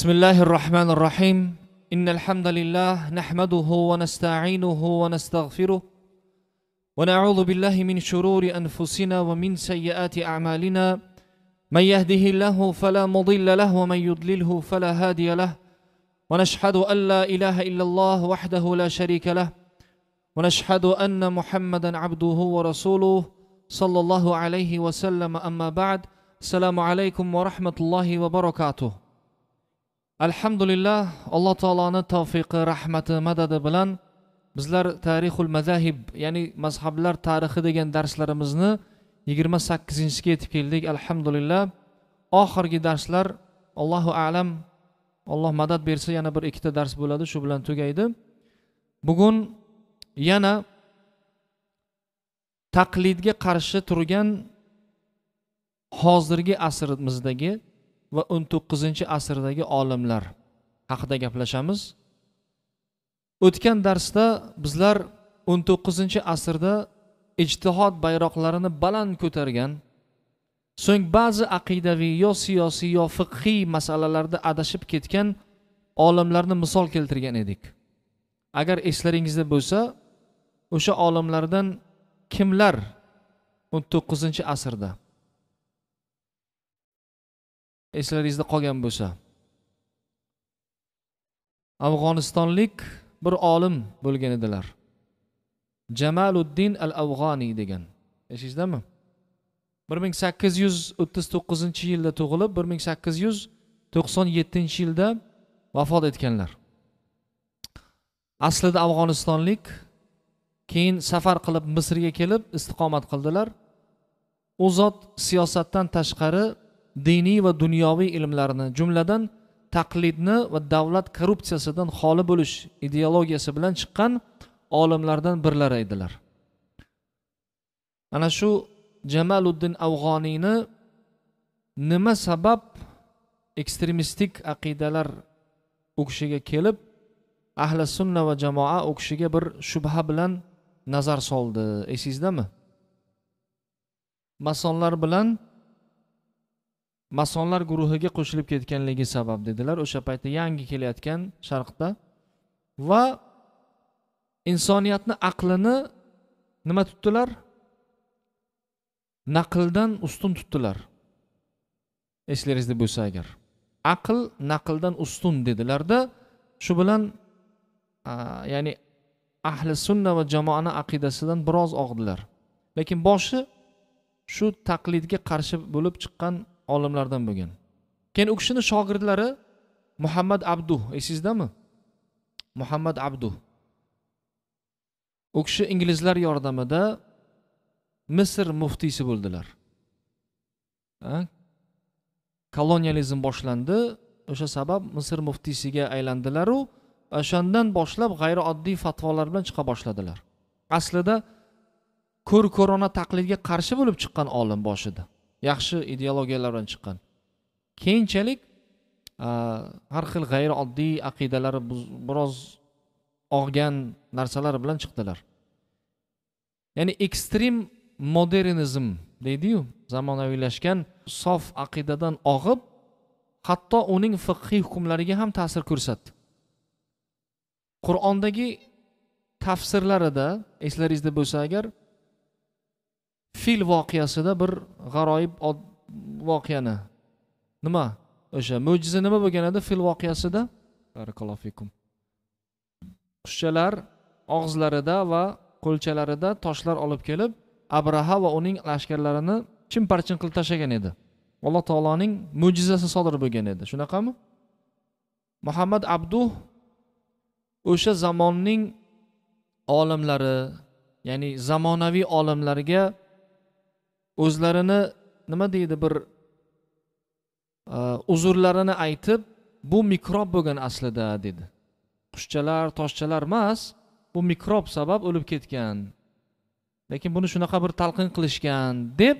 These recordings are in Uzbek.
بسم الله الرحمن الرحيم إن الحمد لله نحمده ونستعينه ونستغفره ونعوذ بالله من شرور أنفسنا ومن سيئات أعمالنا من يهده الله فلا مضل له ومن يضلله فلا هادي له ونشهد أن لا إله إلا الله وحده لا شريك له ونشهد أن محمدا عبده ورسوله صلى الله عليه وسلم أما بعد السلام عليكم ورحمة الله وبركاته alhamdulillah alloh taoloni tavfiqi rahmati madadi bilan bizlar tarixul mazahib ya'ni mazhablar tarixi degan darslarimizni yigirma sakkizinchisiga yetib keldik alhamdulillah oxirgi darslar allohu alam alloh madad bersa yana bir ikkita dars bo'ladi shu bilan tugaydi bugun yana taqlidga qarshi turgan hozirgi asrimizdagi va o'n to'qqizinchi asrdagi olimlar haqida gaplashamiz o'tgan darsda bizlar o'n to'qqizinchi asrda ijtihod bayroqlarini baland ko'targan so'ng ba'zi aqidaviy yo siyosiy yo fiqhiy masalalarda adashib ketgan olimlarni misol keltirgan edik agar eslaringizda bo'lsa o'sha olimlardan kimlar o'n to'qqizinchi asrda eslaringizda qolgan bo'lsa afg'onistonlik bir olim bo'lgan edilar jamaluddin al afg'oniy degan esingizdami bir ming sakkiz yuz o'ttiz to'qqizinchi yilda tug'ilib bir ming sakkiz yuz to'qson yettinchi yilda vafot etganlar aslida afg'onistonlik keyin safar qilib misrga kelib istiqomat qildilar u zot siyosatdan tashqari diniy va dunyoviy ilmlarni jumladan taqlidni va davlat korrupsiyasidan xoli bo'lish ideologiyasi bilan chiqqan olimlardan birlari edilar ana shu jamaluddin avg'oniyni nima sabab ekstremistik aqidalar u kishiga kelib ahli sunna va jamoa u kishiga bir shubha bilan nazar soldi esingizdami masonlar bilan masonlar guruhiga qo'shilib ketganligi sabab dedilar o'sha paytda yangi kelayotgan sharqda va insoniyatni aqlini nima tutdilar naqldan ustun tutdilar eslaringizda bo'lsa agar aql naqldan ustun dedilarda shu bilan ya'ni ahli sunna va jamoani aqidasidan biroz og'dilar lekin boshi shu taqlidga qarshi bo'lib chiqqan olimlardan bo'lgan keyin u kishini shogirdlari muhammad abdu esingizdami muhammad abdu u kishi inglizlar yordamida misr muftiysi bo'ldilar kolonializm boshlandi o'sha sabab misr muftiysiga aylandilaru o'shandan boshlab g'ayri oddiy fatvolar bilan chiqa boshladilar aslida ko'r ko'rona taqlidga qarshi bo'lib chiqqan olim boshida yaxshi ideologiyalar bilan chiqqan keyinchalik har xil g'ayri oddiy aqidalari biroz og'gan narsalar bilan chiqdilar ya'ni ekstrem modernizm deydiyu zamonaviylashgan sof aqidadan og'ib hatto uning fiqhiy hukmlariga ham ta'sir ko'rsatdi qur'ondagi tafsirlarida eslaringizda bo'lsa agar fil voqeasida bir g'aroyib voqeani nima o'sha mo'jiza nima bo'lgan edi fil voqeasida qushchalar og'izlarida va qo'lchalarida toshlar olib kelib abraha va uning lashkarlarini chimparchin parchin qilib tashlagan edi alloh taoloning mo'jizasi sodir bo'lgan edi shunaqami muhammad abduh o'sha zamonning olimlari ya'ni zamonaviy olimlarga o'zlarini nima deydi bir e, uzrlarini aytib bu mikrob bo'lgan aslida dedi qushchalar toshchalar emas bu mikrob sabab o'lib ketgan lekin buni shunaqa bir talqin qilishgan deb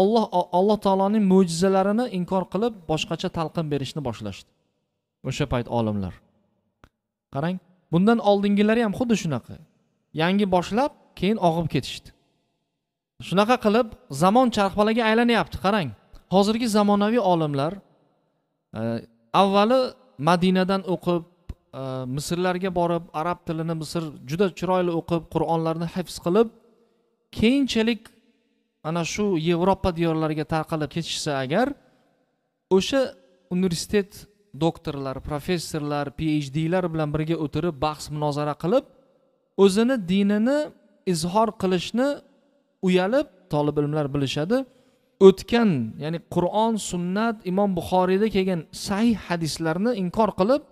olloh alloh taoloning mo'jizalarini inkor qilib boshqacha talqin berishni boshlashdi o'sha payt olimlar qarang bundan oldingilari ham xuddi shunaqa yangi boshlab keyin og'ib ketishdi shunaqa qilib zamon charxpalaga aylanyapti qarang hozirgi zamonaviy olimlar e, avvali madinadan o'qib e, misrlarga borib arab tilini misr juda chiroyli o'qib qur'onlarni hifz qilib keyinchalik ana shu yevropa diyorlariga tarqalib ketishsa agar o'sha universitet doktorlar professorlar phdlar bilan birga o'tirib bahs munozara qilib o'zini dinini izhor qilishni uyalib tolib ilmlar bilishadi o'tgan ya'ni qur'on sunnat imom buxoriyda kelgan sahih hadislarni inkor qilib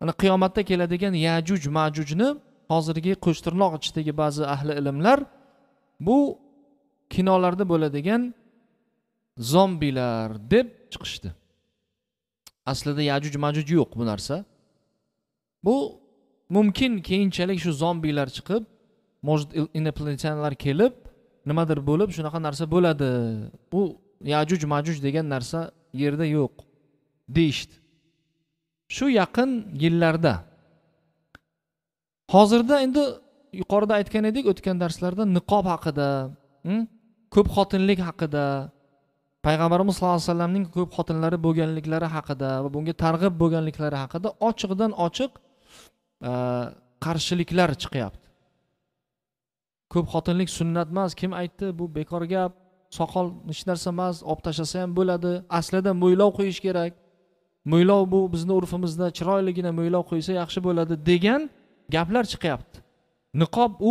mana qiyomatda keladigan yajuj majujni hozirgi qo'shtirnoq ichidagi ba'zi ahli ilmlar bu kinolarda bo'ladigan zombilar deb chiqishdi aslida yajuj majuj yo'q bu narsa bu mumkin keyinchalik shu zombiylar chiqib может инопланетянlar kelib nimadir bo'lib shunaqa narsa bo'ladi u yajuj majuj degan narsa yerda yo'q deyishdi shu yaqin yillarda hozirda endi yuqorida aytgan edik o'tgan darslarda niqob haqida hm, ko'p xotinlik haqida payg'ambarimiz sallallohu alayhi vasallamning ko'p xotinlari bo'lganliklari haqida va bunga targ'ib bo'lganliklari haqida ochiqdan ochiq e, qarshiliklar chiqyapti ko'p xotinlik sunnat emas kim aytdi bu bekor gap soqol hech narsa emas olib tashlasa ham bo'ladi aslida mo'ylov qo'yish kerak mo'ylov bu bizni urfimizda chiroyligina mo'ylov qo'ysa yaxshi bo'ladi degan gaplar chiqyapti niqob u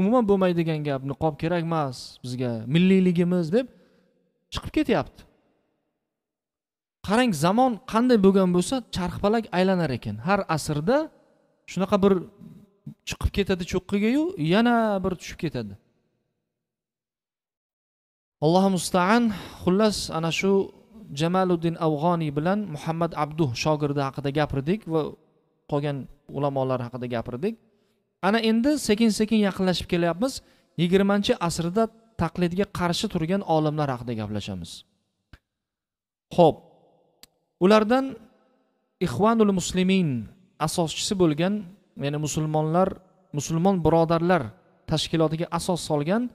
umuman bo'lmaydigan gap niqob kerak emas bizga milliyligimiz deb chiqib ketyapti qarang zamon qanday bo'lgan bo'lsa charxpalak aylanar ekan har asrda shunaqa bir chiqib ketadi cho'qqigayu yana bir tushib ketadi alloh mustaan xullas ana shu jamaluddin avg'oniy bilan muhammad abduh shogirdi haqida gapirdik va qolgan ulamolar haqida gapirdik ana endi sekin sekin yaqinlashib kelyapmiz yigirmanchi asrda taqlidga qarshi turgan olimlar haqida gaplashamiz ho'p ulardan ixvanul muslimin asoschisi bo'lgan ya'ni musulmonlar musulmon birodarlar tashkilotiga asos solgan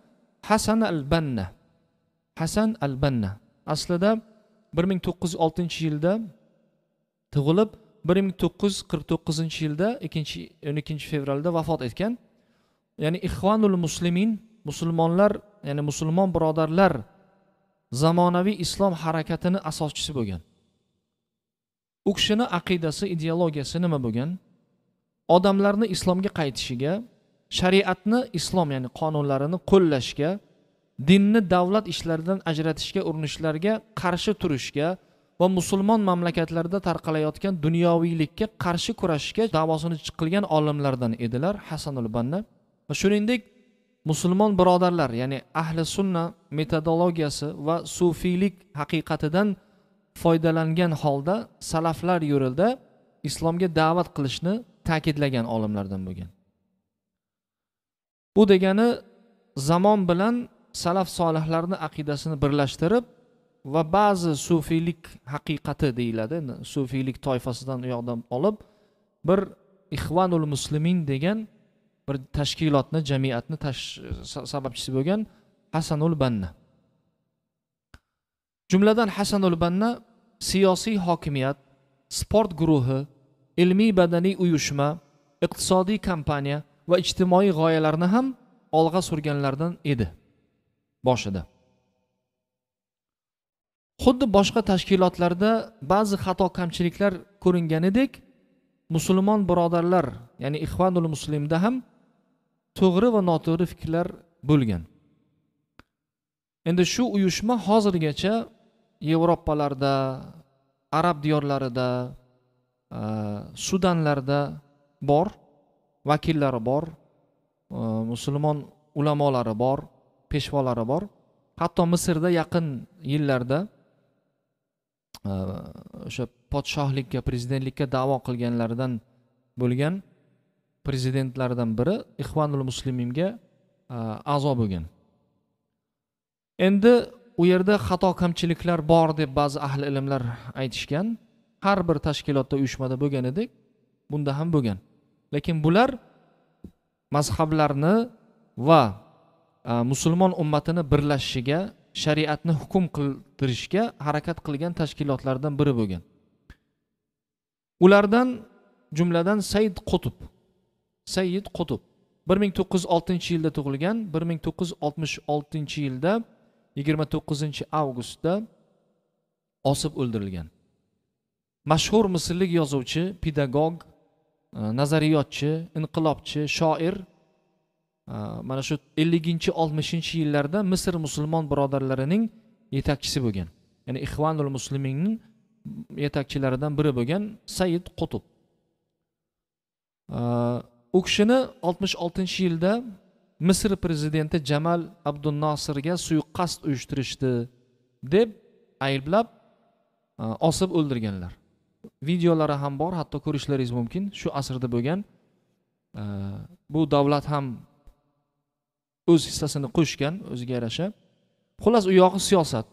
hasan al banna hasan al banna aslida bir ming to'qqiz yuz oltinchi yilda tug'ilib bir ming to'qqiz yuz qirq to'qqizinchi yilda ikkinchi o'n ikkinchi fevralda vafot etgan ya'ni ixvanul muslimin musulmonlar ya'ni musulmon birodarlar zamonaviy islom harakatini asoschisi bo'lgan u kishini aqidasi ideologiyasi nima bo'lgan odamlarni islomga qaytishiga shariatni islom ya'ni qonunlarini qo'llashga dinni davlat ishlaridan ajratishga urinishlarga qarshi turishga va musulmon mamlakatlarda tarqalayotgan dunyoviylikka qarshi kurashishga davosini qilgan olimlardan edilar hasanul banna va shuningdek musulmon birodarlar ya'ni ahli sunna metodologiyasi va sufiylik haqiqatidan foydalangan holda salaflar yo'lida islomga da'vat qilishni ta'kidlagan olimlardan bo'lgan bu degani zamon bilan salaf solihlarni aqidasini birlashtirib va ba'zi sufiylik haqiqati deyiladi sufiylik toifasidan u yoqdan olib bir ixvanul muslimin degan bir tashkilotni jamiyatni tash, sababchisi bo'lgan hasanul banna jumladan hasanul banna siyosiy hokimiyat sport guruhi ilmiy badaniy uyushma iqtisodiy kompaniya va ijtimoiy g'oyalarni ham olg'a surganlardan edi boshida xuddi boshqa tashkilotlarda ba'zi xato kamchiliklar ko'ringanidek musulmon birodarlar ya'ni ixvanul muslimda ham to'g'ri va noto'g'ri fikrlar bo'lgan endi shu uyushma hozirgacha yevropalarda arab diyorlarida sudanlarda э, bor vakillari bor э, musulmon ulamolari bor peshvolari bor hatto misrda yaqin yillarda э, o'sha podshohlikka prezidentlikka da'vo qilganlardan bo'lgan prezidentlardan biri ixvanul musliminga a'zo bo'lgan endi u yerda xato kamchiliklar bor deb ba'zi ahli ilmlar aytishgan har bir tashkilotda uyushmada bo'lgan edik bunda ham bo'lgan lekin bular mazhablarni va musulmon ummatini birlashishiga shariatni hukm qildirishga harakat qilgan tashkilotlardan biri bo'lgan ulardan jumladan said qutb said qutb bir ming to'qqiz yuz oltinchi yilda tug'ilgan bir ming to'qqiz yuz oltmish oltinchi yilda yigirma to'qqizinchi avgustda osib o'ldirilgan mashhur misrlik yozuvchi pedagog e, nazariyotchi inqilobchi shoir e, mana shu elliginchi oltmishinchi yillarda misr musulmon birodarlarining yetakchisi bo'lgan ya'ni ixvanul musliminning yetakchilaridan biri bo'lgan said qutub e, u kishini oltmish oltinchi yilda misr prezidenti jamal abdunosirga suiqasd uyushtirishdi deb ayblab osib o'ldirganlar videolari ham bor hatto ko'rishlaringiz mumkin shu asrda bo'lgan e, bu davlat ham o'z hissasini qo'shgan o'ziga yarasha xullas u yog'i siyosat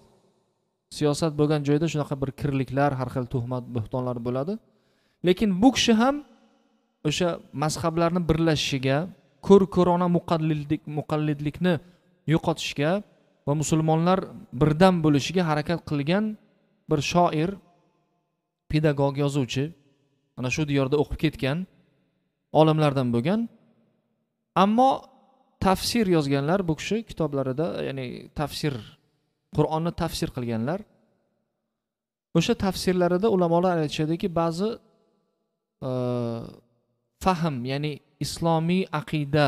siyosat bo'lgan joyda shunaqa bir kirliklar har xil tuhmat bo'xtonlar bo'ladi lekin bu kishi ham o'sha mazhablarni birlashishiga ko'r ko'rona muqallidlik muqallidlikni yo'qotishga va musulmonlar birdam bo'lishiga harakat qilgan bir shoir pedagog yozuvchi mana shu diyorda o'qib ketgan olimlardan bo'lgan ammo tafsir yozganlar bu kishi kitoblarida ya'ni tafsir qur'onni tafsir qilganlar o'sha tafsirlarida ulamolar aytishadiki ba'zi e, fahm ya'ni islomiy aqida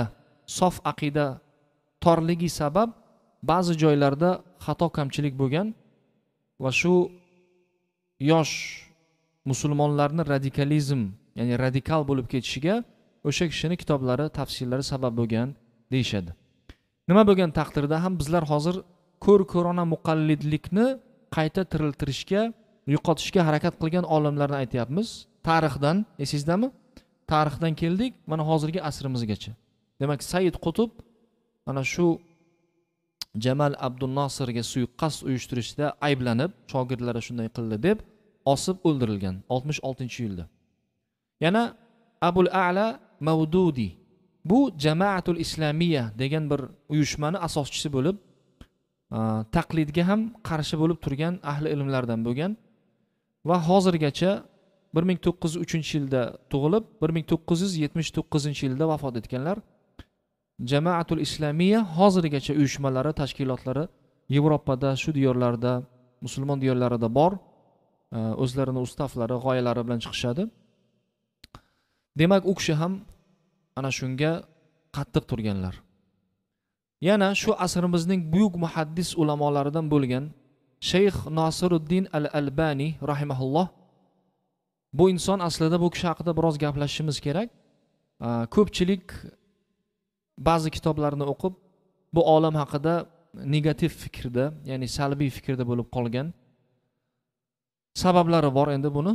sof aqida torligi sabab ba'zi joylarda xato kamchilik bo'lgan va shu yosh musulmonlarni radikalizm ya'ni radikal bo'lib ketishiga o'sha kishini kitoblari tafsirlari sabab bo'lgan deyishadi nima bo'lgan taqdirda ham bizlar hozir ko'r ko'rona muqallidlikni qayta tiriltirishga yo'qotishga harakat qilgan olimlarni aytyapmiz tarixdan esingizdami tarixdan keldik mana hozirgi asrimizgacha demak said qutb mana shu jamal abdunosirga suiqasd uyushtirishda ayblanib shogirdlari shunday qildi deb osib o'ldirilgan oltmish oltinchi yilda yana abul ala mavdudiy bu jamaatul islamiya degan bir uyushmani asoschisi bo'lib taqlidga ham qarshi bo'lib turgan ahli ilmlardan bo'lgan va hozirgacha bir ming to'qqiz yuz uchinchi yilda tug'ilib bir ming to'qqiz yuz yetmish to'qqizinchi yilda vafot etganlar jamaatul islamiya hozirgacha uyushmalari tashkilotlari yevropada shu diyorlarda musulmon diyorlarida bor Э, o'zlarini ustavlari g'oyalari bilan chiqishadi demak u kishi ham ana shunga qattiq turganlar yana shu asrimizning buyuk muhaddis ulamolaridan bo'lgan shayx nosiruddin al albani rahimaulloh bu inson aslida bu kishi haqida biroz gaplashishimiz kerak э, ko'pchilik ba'zi kitoblarni o'qib bu olam haqida negativ fikrda ya'ni salbiy fikrda bo'lib qolgan sabablari bor endi buni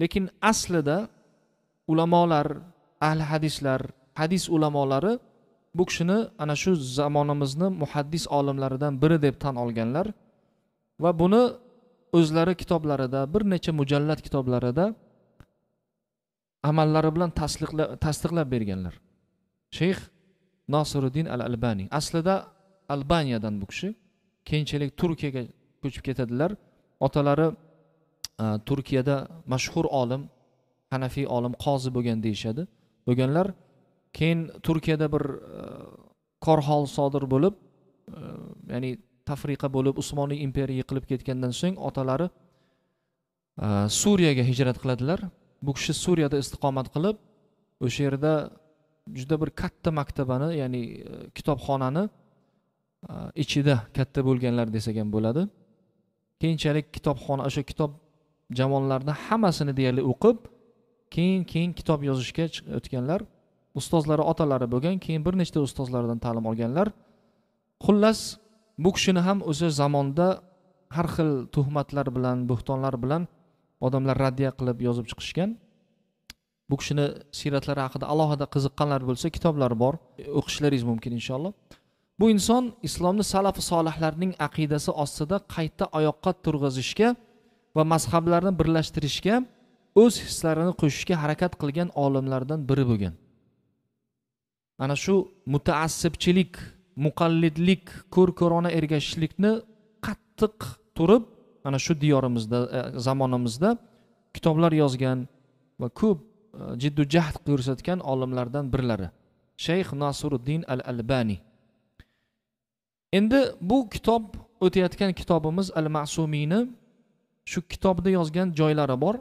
lekin aslida ulamolar ahli hadislar hadis ulamolari bu kishini ana shu zamonimizni muhaddis olimlaridan biri deb tan olganlar va buni o'zlari kitoblarida bir necha mujallat kitoblarida amallari bilan tasdiqlab berganlar shayx nosiriddin al albaniy aslida albaniyadan bu kishi keyinchalik turkiyaga ko'chib ketadilar otalari Э, turkiyada mashhur olim hanafiy olim qozi bo'lgan deyishadi bo'lganlar keyin turkiyada bir e, korhol sodir bo'lib e, ya'ni tafriqa bo'lib usmoniy imperiya yiqilib ketgandan so'ng otalari e, suriyaga hijrat qiladilar bu kishi suriyada istiqomat qilib o'sha yerda juda bir katta maktabani ya'ni kitobxonani ichida katta bo'lganlar desak ham bo'ladi keyinchalik kitobxona o'sha kitob javonlarni hammasini deyarli o'qib keyin keyin kitob yozishga o'tganlar ustozlari otalari bo'lgan keyin bir nechta ustozlaridan ta'lim olganlar xullas bu kishini ham o'sha zamonda har xil tuhmatlar bilan bo'xtonlar bilan odamlar raddiya qilib yozib chiqishgan bu kishini siyratlari haqida alohida qiziqqanlar bo'lsa kitoblari bor o'qishlaringiz mumkin inshaalloh bu inson islomni salafi solihlarning aqidasi ostida qayta oyoqqa turg'izishga va mazhablarni birlashtirishga o'z hislarini qo'shishga harakat qilgan olimlardan biri bo'lgan ana shu mutaassibchilik muqallidlik ko'r ko'rona ergashishlikni qattiq turib mana shu diyorimizda e, zamonimizda kitoblar yozgan va ko'p e, jiddu jahd ko'rsatgan olimlardan birlari shayx nasiruddin al albani endi bu kitob o'tayotgan kitobimiz al masumiyni shu kitobda yozgan joylari bor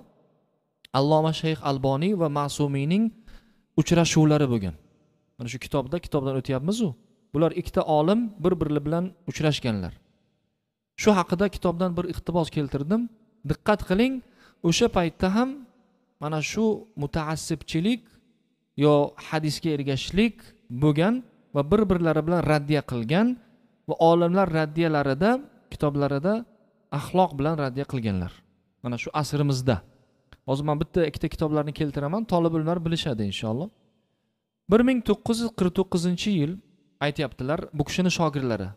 alloma shayx alboniy va masumiyning uchrashuvlari bo'lgan mana shu kitobda kitobdan o'tyapmizu bular ikkita olim bir biri bilan uchrashganlar shu haqida kitobdan bir iqtibos keltirdim diqqat qiling o'sha paytda ham mana shu mutaassibchilik yo hadisga ergashishlik bo'lgan va bir birlari bilan raddiya qilgan va olimlar raddiyalarida kitoblarida axloq bilan raddiya qilganlar mana shu asrimizda hozir man bitta ikkita kitoblarni keltiraman tolib bilishadi inshaalloh bir ming to'qqiz yuz qirq to'qqizinchi yil aytyaptilar bu kishini shogirdlari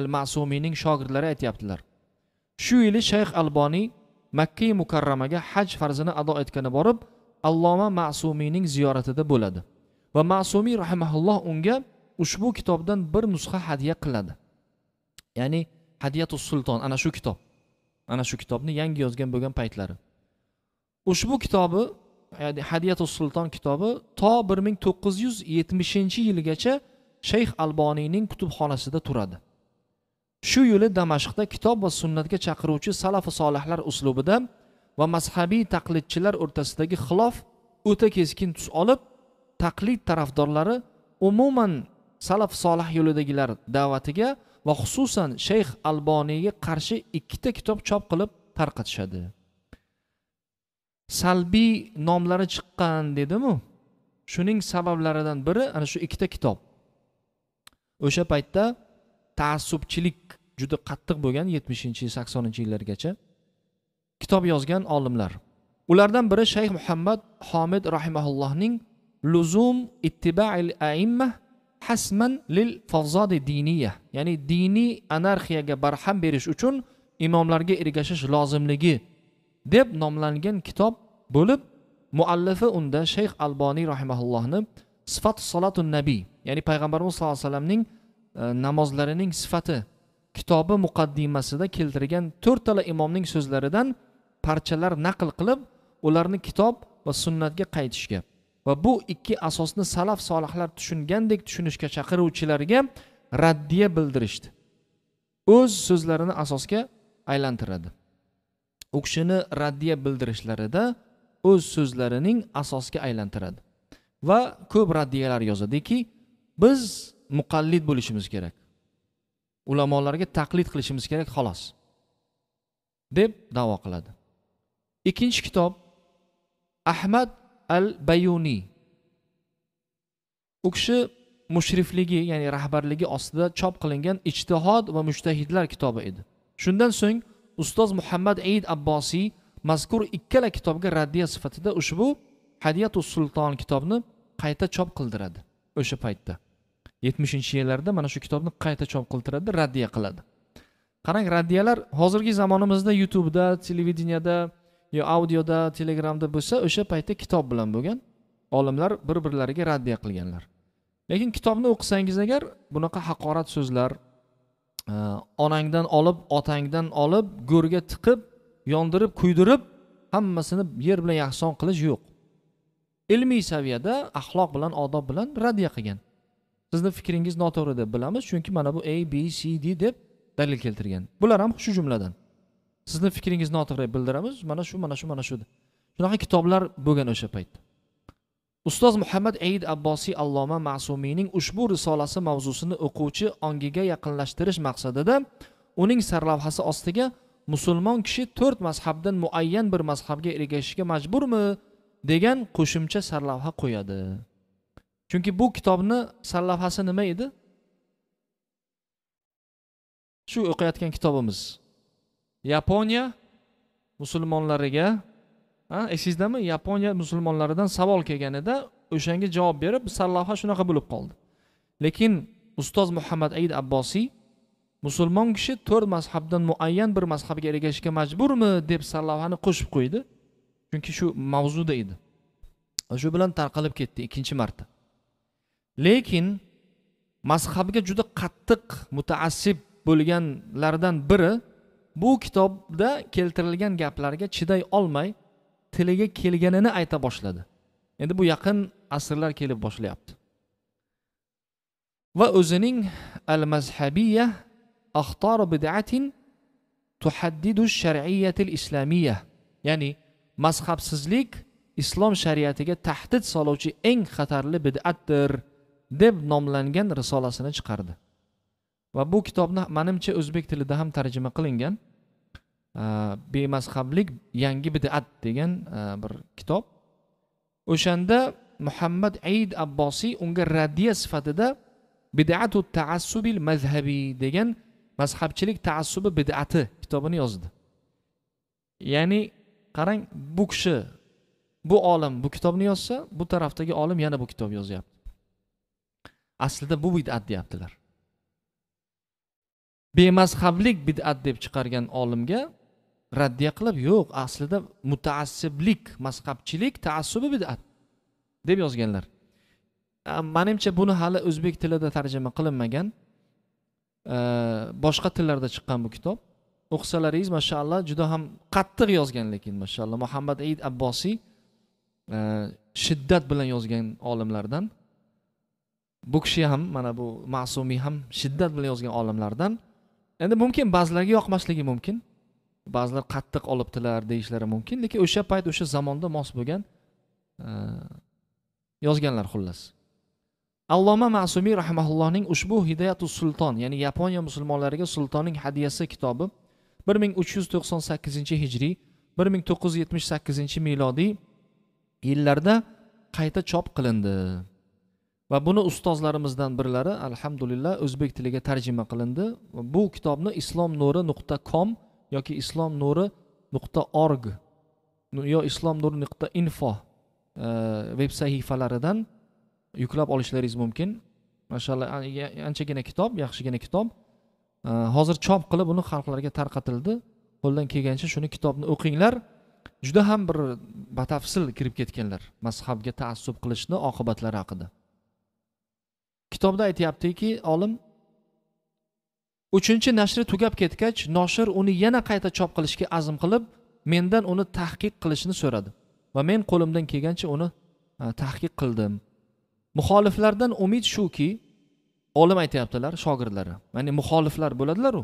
al masumiyning shogirdlari aytyaptilar shu yili shayx alboniy makkai mukarramaga haj farzini ado etgani borib alloma masumiyning ziyoratida bo'ladi va masumiy rahimaulloh unga ushbu kitobdan bir nusxa hadya qiladi ya'ni hadiyatu sulton ana shu kitob ana shu kitobni yangi yozgan bo'lgan paytlari ushbu kitobi hadiyatu sulton kitobi to bir ming to'qqiz yuz yetmishinchi yilgacha shayx alboniyning kutubxonasida turadi shu yili damashqda kitob va sunnatga chaqiruvchi salafi solihlar uslubida va mazhabiy taqlidchilar o'rtasidagi xilof o'ta keskin tus olib taqlid tarafdorlari umuman salaf solih yo'lidagilar da'vatiga va xususan shayx alboniyga qarshi ikkita kitob chop qilib tarqatishadi salbiy nomlari chiqqan dedimu shuning sabablaridan biri ana shu ikkita kitob o'sha paytda taassubchilik juda qattiq bo'lgan yetmishinchi saksoninchi yillargacha kitob yozgan olimlar ulardan biri shayx muhammad homid rahimaullohning luzum ittibail aimma hasman lil favzodi diniya ya'ni diniy anarxiyaga barham berish uchun imomlarga ergashish lozimligi deb nomlangan kitob bo'lib muallifi unda shayx alboniy rahimaullohni sifat solatu nabiy ya'ni payg'ambarimiz sallallohu alayhi vasallamning e, namozlarining sifati kitobi muqaddimasida keltirgan to'rttala imomning so'zlaridan parchalar naql qilib ularni kitob va sunnatga qaytishga va bu ikki asosni salaf solihlar tushungandek tushunishga chaqiruvchilarga raddiya bildirishdi o'z so'zlarini asosga aylantiradi u kishini raddiya bildirishlarida o'z so'zlarining asosga aylantiradi va ko'p raddiyalar yozadiki biz muqallid bo'lishimiz kerak ulamolarga taqlid qilishimiz kerak xolos deb davo qiladi ikkinchi kitob ahmad al bayuniy u kishi mushrifligi ya'ni rahbarligi ostida chop qilingan ijtihod va mushtahidlar kitobi edi shundan so'ng ustoz muhammad aid abbosiy mazkur ikkala kitobga raddiya sifatida ushbu hadiyatu sulton kitobni qayta chop qildiradi o'sha paytda yetmishinchi yillarda mana shu kitobni qayta chop qiltiradi raddiya qiladi qarang raddiyalar hozirgi zamonimizda youtubeda televideniyada yo audioda telegramda bo'lsa o'sha paytda kitob bilan bo'lgan olimlar bir birlariga raddiya qilganlar lekin kitobni o'qisangiz agar bunaqa haqorat so'zlar e, onangdan olib otangdan olib go'rga tiqib yondirib kuydirib hammasini yer bilan yahson qilish yo'q ilmiy saviyada axloq bilan odob bilan raddiya qilgan sizni fikringiz noto'g'ri deb bilamiz chunki mana bu a b c d deb dalil keltirgan bular ham shu jumladan sizni fikringizni noto'g'ri bildiramiz mana shu mana shu mana shu shunaqa kitoblar bo'lgan o'sha paytda ustoz muhammad aid abbosiy alloma masumiyning ushbu risolasi mavzusini o'quvchi ongiga yaqinlashtirish maqsadida uning sarlavhasi ostiga musulmon kishi to'rt mazhabdan muayyan bir mazhabga ergashishga majburmi degan qo'shimcha sarlavha qo'yadi chunki bu kitobni sarlavhasi nima edi shu o'qiyotgan kitobimiz yaponiya musulmonlariga esingizdami yaponiya musulmonlaridan savol kelganida o'shanga javob berib sarlavha shunaqa bo'lib qoldi lekin ustoz muhammad aid abbosiy musulmon kishi to'rt mazhabdan muayyan bir mazhabga ergashishga majburmi deb sarlavhani qo'shib qo'ydi chunki shu mavzuda edi shu bilan tarqalib ketdi ikkinchi marta lekin mazhabga juda qattiq mutaassib bo'lganlardan biri bu kitobda keltirilgan gaplarga chiday olmay tiliga kelganini ayta boshladi endi bu yaqin asrlar kelib boshlayapti va o'zining al mazhabiya axtoru bidatin tuhaddidu shar'iyatil islomiya ya'ni mazhabsizlik islom shariatiga tahdid soluvchi eng xatarli bid'atdir deb nomlangan risolasini chiqardi va bu kitobni manimcha o'zbek tilida ham tarjima qilingan bemazhablik yangi bidat degan bir kitob o'shanda muhammad aid abbosiy unga raddiya sifatida bidatu taassubil mazhabiy degan mazhabchilik taassubi bidati kitobini yozdi ya'ni qarang bu kishi bu olim bu kitobni yozsa bu tarafdagi olim yana bu kitob yozyapti aslida bu bidat deyaptilar bemazhablik bidat deb chiqargan olimga raddiya qilib yo'q aslida mutaassiblik mazhabchilik taassubi bidat deb yozganlar manimcha buni hali o'zbek tilida tarjima qilinmagan boshqa tillarda chiqqan bu kitob o'qisalaringiz mashaalloh juda ham qattiq yozgan lekin mashaalloh muhammad aid abbosiy shiddat bilan yozgan olimlardan bu kishi ham mana bu ma'sumiy ham shiddat bilan yozgan olimlardan endi mumkin ba'zilarga yoqmasligi mumkin ba'zilar qattiq olibdilar deyishlari mumkin lekin o'sha payt o'sha zamonda mos bo'lgan e, yozganlar xullas alloma ma'sumiy rahmaullohning ushbu hidoyatu sulton ya'ni yaponiya musulmonlariga sultonning hadiyasi kitobi bir ming uch yuz to'qson sakkizinchi hijriy bir ming to'qqiz yuz yetmish sakkizinchi milodiy yillarda qayta chop qilindi va buni ustozlarimizdan birlari alhamdulillah o'zbek tiliga tarjima qilindi bu kitobni islom nuri nuqta com yoki islom nuri nuqta org yo islom nuri nuqta info e, veb sahifalaridan yuklab olishlaringiz mumkin mashaalloh anchagina kitob yaxshigina kitob e, hozir chop qilib uni xalqlarga tarqatildi qo'ldan kelgancha shuni kitobni o'qinglar juda ham bir batafsil kirib ketganlar mazhabga taassub qilishni oqibatlari haqida kitobda aytyaptiki olim uchinchi nashri tugab ketgach noshir uni yana qayta chop qilishga azm qilib mendan uni tahqiq qilishni so'radi va men qo'limdan kelgancha uni e, tahqiq qildim muxoliflardan umid shuki olim aytyaptilar shogirdlari ya'ni muxoliflar bo'ladilaru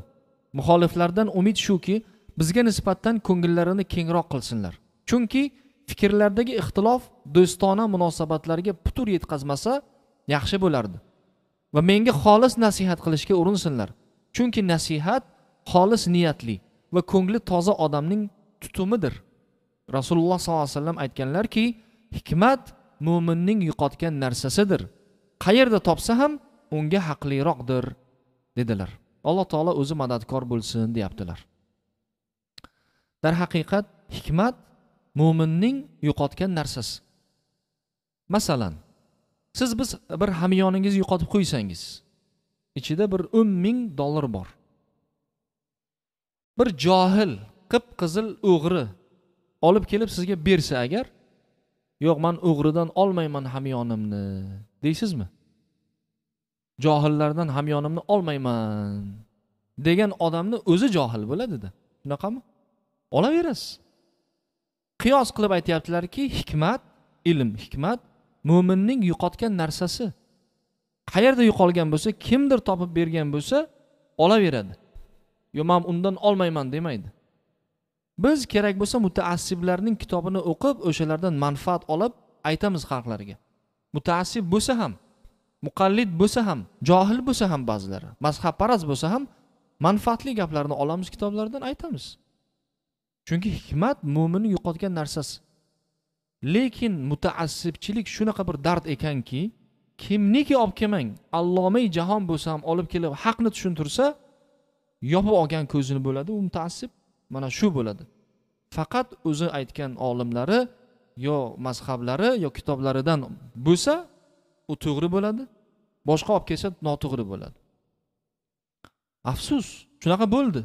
muxoliflardan umid shuki bizga nisbatan ko'ngillarini kengroq qilsinlar chunki fikrlardagi ixtilof do'stona munosabatlarga putur yetkazmasa yaxshi bo'lardi va menga xolis nasihat qilishga urinsinlar chunki nasihat xolis niyatli va ko'ngli toza odamning tutumidir rasululloh sollallohu alayhi vasallam aytganlarki hikmat mo'minning yo'qotgan narsasidir qayerda topsa ham unga haqliroqdir dedilar alloh taolo o'zi madadkor bo'lsin deyaptilar darhaqiqat hikmat mo'minning yo'qotgan narsasi masalan siz biz bir hamyoningizni yo'qotib qo'ysangiz ichida bir o'n ming dollar bor bir johil qip qizil o'g'ri olib kelib sizga bersa agar yo'q man o'g'ridan olmayman hamyonimni deysizmi johillardan hamyonimni olmayman degan odamni o'zi johil bo'ladida shunaqami olaverasiz qiyos qilib aytyaptilarki hikmat ilm hikmat mo'minning yo'qotgan narsasi qayerda yo'qolgan bo'lsa kimdir topib bergan bo'lsa olaveradi yo man undan olmayman demaydi biz kerak bo'lsa mutaassiblarning kitobini o'qib o'shalardan manfaat olib aytamiz xalqlarga mutaassib bo'lsa ham muqallid bo'lsa ham johil bo'lsa ham ba'zilari mazhabparast bo'lsa ham manfaatli gaplarni olamiz kitoblardan aytamiz chunki hikmat mo'minni yo'qotgan narsasi lekin mutaassibchilik shunaqa bir dard ekanki kimniki olib kelmang allomay jahon bo'lsa ham olib kelib haqni tushuntirsa yopib olgan ko'zini bo'ladi u mutaassib mana shu bo'ladi faqat o'zi aytgan olimlari yo mazhablari yo kitoblaridan bo'lsa u to'g'ri bo'ladi boshqa olib kelsa noto'g'ri bo'ladi afsus shunaqa bo'ldi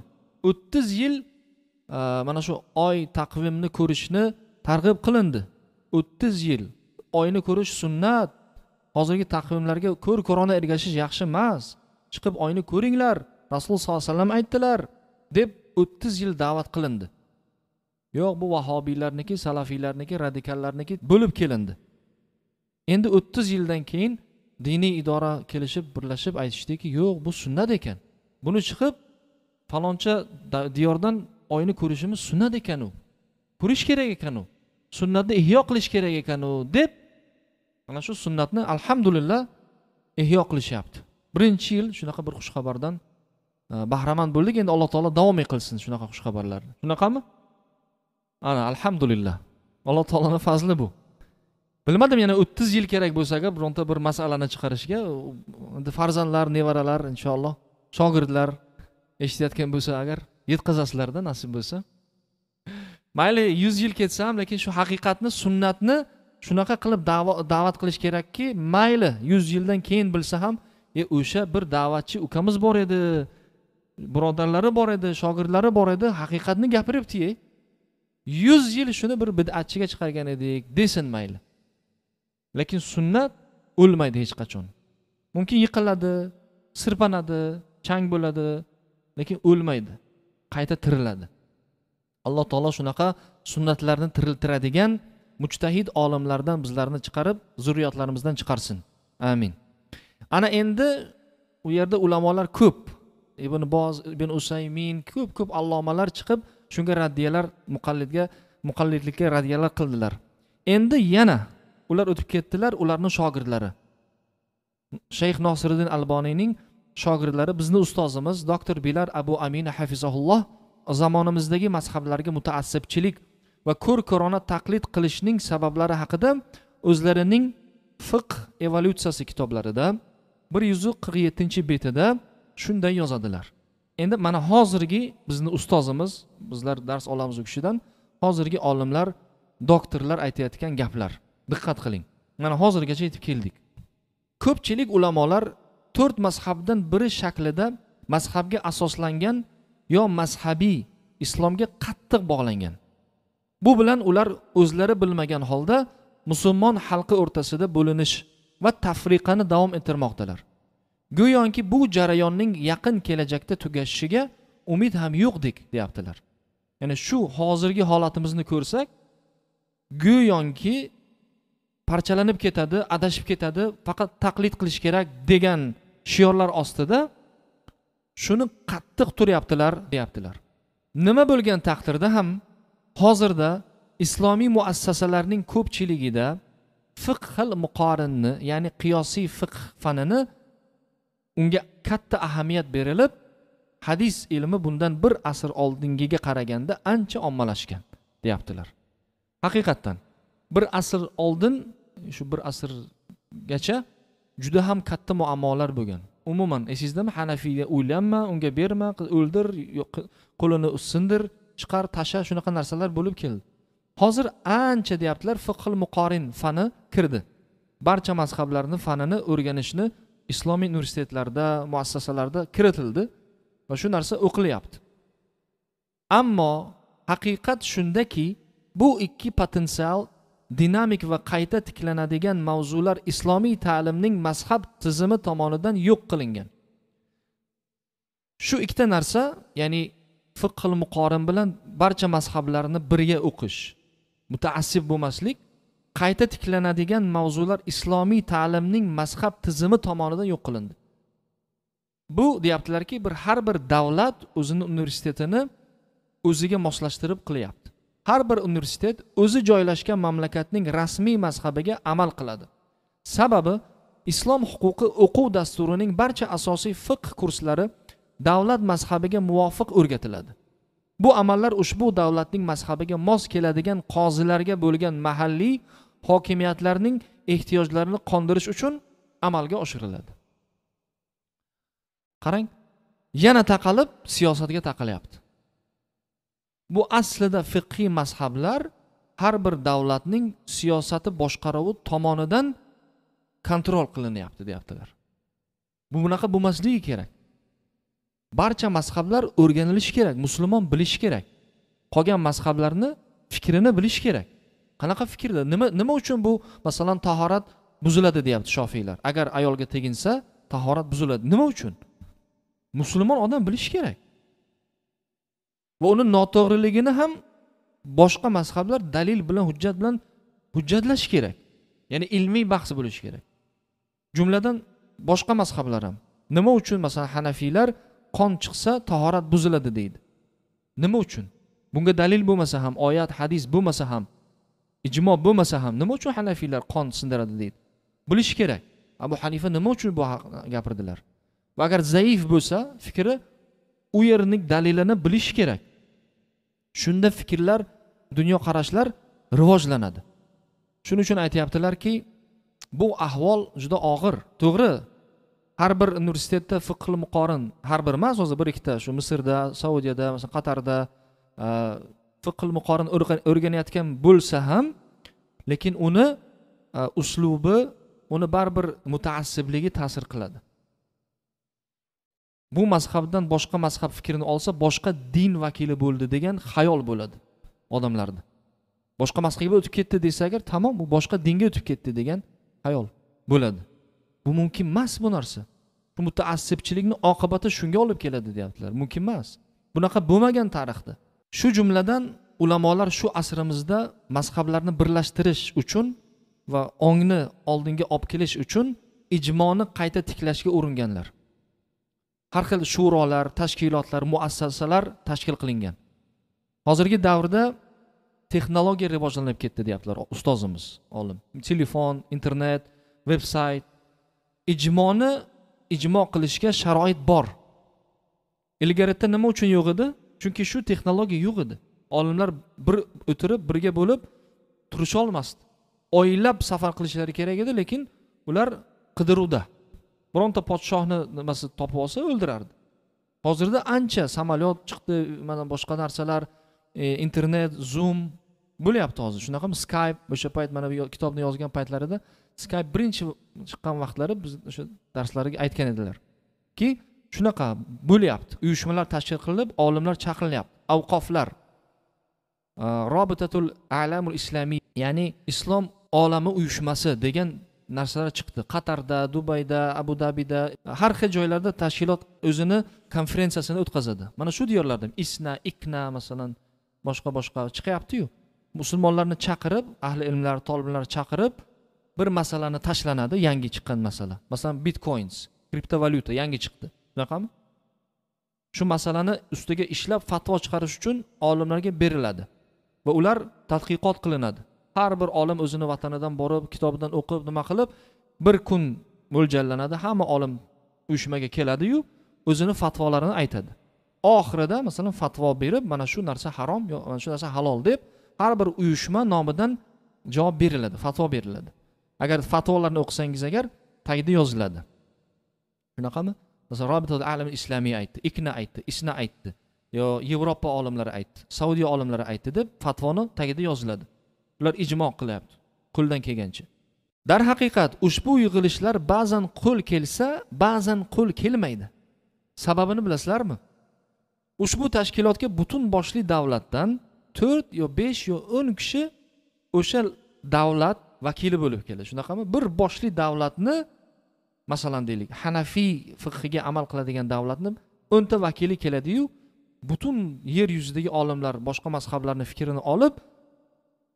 o'ttiz yil e, mana shu oy taqvimni ko'rishni targ'ib qilindi o'ttiz yil oyni ko'rish sunnat hozirgi taqvimlarga ko'r ko'rona ergashish yaxshi emas chiqib oyni ko'ringlar rasululloh sollallohu alayhi vasallam aytdilar deb o'ttiz yil da'vat qilindi yo'q bu vahobiylarniki salafiylarniki radikallarniki bo'lib kelindi endi o'ttiz yildan keyin diniy idora kelishib birlashib aytishdiki yo'q bu sunnat ekan buni chiqib faloncha diyordan oyni ko'rishimiz sunnat ekanu ko'rish kerak ekanu sunnatni ihyo qilish kerak ekanu deb mana shu sunnatni alhamdulillah ehyo qilishyapti birinchi yil shunaqa bir xushxabardan e, bahramand bo'ldik endi alloh taolo davomiy qilsin shunaqa xushxabarlarni shunaqami ana alhamdulillah alloh taoloni fazli bu bilmadim yana o'ttiz yil kerak bo'lsa bironta bir masalani chiqarishga endi farzandlar nevaralar inshaalloh shogirdlar eshitayotgan bo'lsa agar yetkazasizlarda nasib bo'lsa mayli yuz yil ketsa ham lekin shu haqiqatni sunnatni shunaqa qilib da'vat qilish kerakki mayli yuz yildan keyin bilsa ham e o'sha bir da'vatchi ukamiz bor edi birodarlari bor edi shogirdlari bor edi haqiqatni gapiribdi yuz yil shuni bir bid'atchiga chiqargan edik desin mayli lekin sunnat o'lmaydi hech qachon mumkin yiqiladi sirpanadi chang bo'ladi lekin o'lmaydi qayta tiriladi alloh taolo shunaqa sunnatlarni tiriltiradigan mujtahid olimlardan bizlarni chiqarib zurriyotlarimizdan chiqarsin amin ana endi u yerda ulamolar ko'p ibn boz ibn usaymin ko'p ko'p allomalar chiqib shunga raddiyalar muqallidga muqallidlikka raddiyalar qildilar endi yana ular o'tib ketdilar ularni shogirdlari shayx nosiriddin alboniyning shogirdlari bizni ustozimiz doktor bilar abu amina hafizaulloh zamonimizdagi mazhablarga mutaassibchilik va ko'r ko'rona taqlid qilishning sabablari haqida o'zlarining fiq evolyutsiyasi kitoblarida bir yuz qirq yettinchi betida shunday yozadilar endi mana hozirgi bizni ustozimiz bizlar dars olamiz u kishidan hozirgi olimlar doktorlar aytayotgan gaplar diqqat qiling mana hozirgacha yetib keldik ko'pchilik ulamolar to'rt mazhabdan biri shaklida mazhabga asoslangan yo mazhabiy islomga qattiq bog'langan bu bilan ular o'zlari bilmagan holda musulmon xalqi o'rtasida bo'linish va tafriqani davom ettirmoqdalar go'yoki bu jarayonning yaqin kelajakda tugashishiga umid ham yo'qdek deyaptilar ya'ni shu hozirgi holatimizni ko'rsak go'yoki parchalanib ketadi adashib ketadi faqat taqlid qilish kerak degan shiorlar ostida shuni qattiq turyaptilar deyaptilar nima bo'lgan taqdirda ham hozirda islomiy muassasalarning ko'pchiligida fiqhil muqorinni ya'ni qiyosiy fiqh fanini unga katta ahamiyat berilib hadis ilmi bundan bir asr oldingiga qaraganda ancha ommalashgan deyaptilar haqiqatdan bir asr oldin shu bir asrgacha juda ham katta muammolar bo'lgan umuman esingizdami hanafiyga uylanma unga berma o'ldir qo'lini sindir chiqar tasha shunaqa narsalar bo'lib keldi hozir ancha deyaptilar fiqil muqorin fani kirdi barcha mazhablarni fanini o'rganishni islomiy universitetlarda muassasalarda kiritildi va shu narsa o'qilyapti ammo haqiqat shundaki bu ikki potensial dinamik va qayta tiklanadigan mavzular islomiy ta'limning mazhab tizimi tomonidan yo'q qilingan shu ikkita narsa ya'ni fiqil muqorin bilan barcha mazhablarni birga o'qish mutaassib bo'lmaslik qayta tiklanadigan mavzular islomiy ta'limning mazhab tizimi tomonidan yo'q qilindi bu deyaptilarki bir har bir davlat o'zini universitetini o'ziga moslashtirib qilyapti har bir universitet o'zi joylashgan mamlakatning rasmiy mazhabiga amal qiladi sababi islom huquqi o'quv dasturining barcha asosiy fiqh kurslari davlat mazhabiga muvofiq o'rgatiladi bu amallar ushbu davlatning mazhabiga mos keladigan qozilarga bo'lgan mahalliy hokimiyatlarning ehtiyojlarini qondirish uchun amalga oshiriladi qarang yana taqalib siyosatga taqalyapti bu aslida fiqiy mazhablar har bir davlatning siyosati boshqaruvi tomonidan kontrol qilinyapti deyaptilar bu bunaqa bo'lmasligi kerak barcha mazhablar o'rganilishi kerak musulmon bilishi kerak qolgan mazhablarni fikrini bilishi kerak qanaqa fikrlar nima nima uchun bu masalan tahorat buziladi deyapti shofiylar agar ayolga teginsa tahorat buziladi nima uchun musulmon odam bilishi kerak va uni noto'g'riligini ham boshqa mazhablar dalil bilan hujjat bilan hujjatlashi kerak ya'ni ilmiy bahs bo'lishi kerak jumladan boshqa mazhablar ham nima uchun masalan hanafiylar qon chiqsa tahorat buziladi deydi nima uchun bunga dalil bo'lmasa ham oyat hadis bo'lmasa ham ijmo bo'lmasa ham nima uchun hanafiylar qon sindiradi deydi bilish kerak abu hanifa nima uchun bu gapirdilar va agar zaif bo'lsa fikri u yerni dalilini bilish kerak shunda fikrlar dunyoqarashlar rivojlanadi shuning uchun aytyaptilarki bu ahvol juda og'ir to'g'ri har bir universitetda fiql muqorin har bir emas o'zi bir ikkita shu misrda saudiyada masalan qatarda fiql muqorin o'rganayotgan bo'lsa ham lekin uni uslubi uni baribir mutaassibligi ta'sir qiladi bu mazhabdan boshqa mazhab fikrini olsa boshqa din vakili bo'ldi degan xayol bo'ladi odamlarda boshqa mazhabga o'tib ketdi desa agar tamom u boshqa dinga o'tib ketdi degan xayol bo'ladi bu mumkin emas bu narsa bu mutaassibchilikni oqibati shunga olib keladi deyaptilar mumkin emas bunaqa bo'lmagan tarixda shu jumladan ulamolar shu asrimizda mazhablarni birlashtirish uchun va ongni oldinga olib kelish uchun ijmoni qayta tiklashga uringanlar har xil shurolar tashkilotlar muassasalar tashkil qilingan hozirgi davrda texnologiya rivojlanib ketdi deyaptilar ustozimiz olim telefon internet veb sayt ijmoni ijmo qilishga sharoit bor ilgarida nima uchun yo'q edi chunki shu texnologiya yo'q edi olimlar bir o'tirib birga bo'lib turisholmasdi oylab safar qilishlari kerak edi lekin ular qidiruvda bironta podshohni nimasi topib olsa o'ldirardi hozirda ancha samolyot chiqdi mana boshqa narsalar e, internet zoom bo'lyapti hozir shunaqami skype o'sha payt mana bu kitobni yozgan paytlarida skype birinchi chiqqan vaqtlari biz o'sha darslarga aytgan edilarki shunaqa bo'lyapti uyushmalar tashkil qilinib olimlar chaqirilyapti avqoflar robitatul alamul islomiy ya'ni islom olami uyushmasi degan narsalar chiqdi qatarda dubayda abu dabida har xil joylarda tashkilot o'zini konferensiyasini o'tkazadi mana shu diyorlarda isna ikna masalan boshqa boshqa chiqyaptiyu musulmonlarni chaqirib ahli ilmlar tolimlar chaqirib bir masalani tashlanadi yangi chiqqan masala masalan bitcoins kriptovalyuta yangi chiqdi shunaqami shu masalani ustiga ishlab fatvo chiqarish uchun olimlarga beriladi va ular tadqiqot qilinadi har bir olim o'zini vatanidan borib kitobidan o'qib nima qilib bir kun mo'ljallanadi hamma olim uyushmaga keladiyu o'zini fatvolarini aytadi oxirida masalan fatvo berib mana shu narsa harom yo mana shu narsa halol deb har bir uyushma nomidan javob beriladi fatvo beriladi agar fatvolarni o'qisangiz agar tagida yoziladi shunaqami masalan islomiy aytdi ikna aytdi isna aytdi yo yevropa olimlari aytdi saudiya olimlari aytdi deb fatvoni tagida yoziladi ular ijmo qilyapti qo'ldan kelgancha darhaqiqat ushbu yig'ilishlar ba'zan qo'l kelsa ba'zan qo'l kelmaydi sababini bilasizlarmi ushbu tashkilotga butun boshli davlatdan to'rt yo besh yo o'n kishi o'sha davlat vakili bo'lib keladi shunaqami bir boshli davlatni masalan deylik hanafiy fiqhiga amal qiladigan davlatni o'nta vakili keladiyu butun yer yuzidagi olimlar boshqa mazhablarni fikrini olib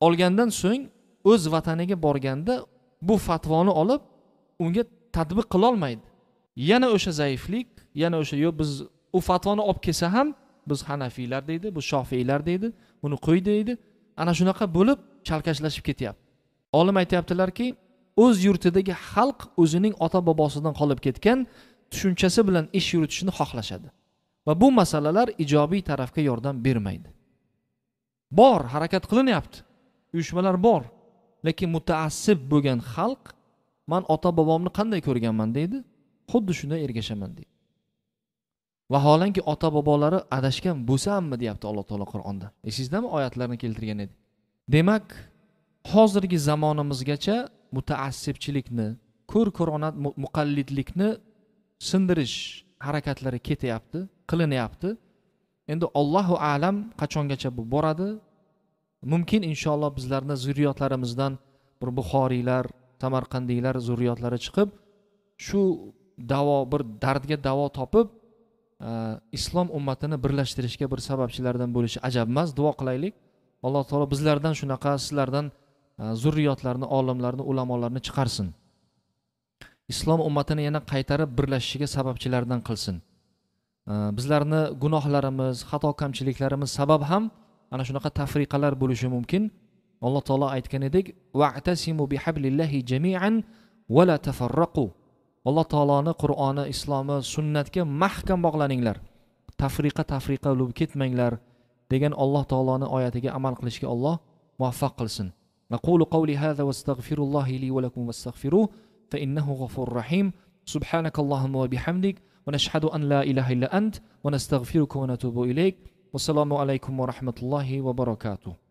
olgandan so'ng o'z vataniga borganda bu fatvoni olib unga tadbiq qilolmaydi yana o'sha zaiflik yana o'sha yo'q biz u fatvoni olib kelsa ham biz hanafiylar deydi bu shofiylar deydi buni qo'y deydi ana shunaqa bo'lib chalkashlashib ketyapti olim aytyaptilarki o'z yurtidagi xalq o'zining ota bobosidan qolib ketgan tushunchasi bilan ish yuritishni xohlashadi va bu masalalar ijobiy tarafga yordam bermaydi bor harakat qilinyapti uyushmalar bor lekin mutaassib bo'lgan xalq man ota bobomni qanday ko'rganman deydi xuddi shunday ergashaman deydi vaholanki ota bobolari adashgan bo'lsammi deyapti alloh taolo qur'onda esingizdami oyatlarni keltirgan edi demak hozirgi zamonimizgacha mutaassibchilikni ko'r ko'rona muqallidlikni sindirish harakatlari ketyapti qilinyapti endi ollohu alam qachongacha bu boradi mumkin inshaalloh bizlarni zurriyotlarimizdan bir buxoriylar samarqandiylar zurriyotlari chiqib shu davo bir dardga davo topib e, islom ummatini birlashtirishga bir sababchilardan bo'lishi ajab emas duo qilaylik alloh taolo bizlardan shunaqa sizlardan Э, zurriyotlarni olimlarni ulamolarni chiqarsin islom ummatini yana qaytarib birlashishiga sababchilardan qilsin э, bizlarni gunohlarimiz xato kamchiliklarimiz sabab ham ana shunaqa tafriqalar bo'lishi mumkin alloh taolo aytgan edik vatasimu bihablillahi jamian vala tafarraqu alloh taoloni qur'oni islomi sunnatga mahkam bog'laninglar tafriqa tafriqa bo'lib ketmanglar degan alloh taoloni oyatiga amal qilishga olloh muvaffaq qilsin نقول قولي هذا واستغفر الله لي ولكم واستغفروه فإنه غفور رحيم سبحانك اللهم وبحمدك ونشهد أن لا إله إلا أنت ونستغفرك ونتوب إليك والسلام عليكم ورحمة الله وبركاته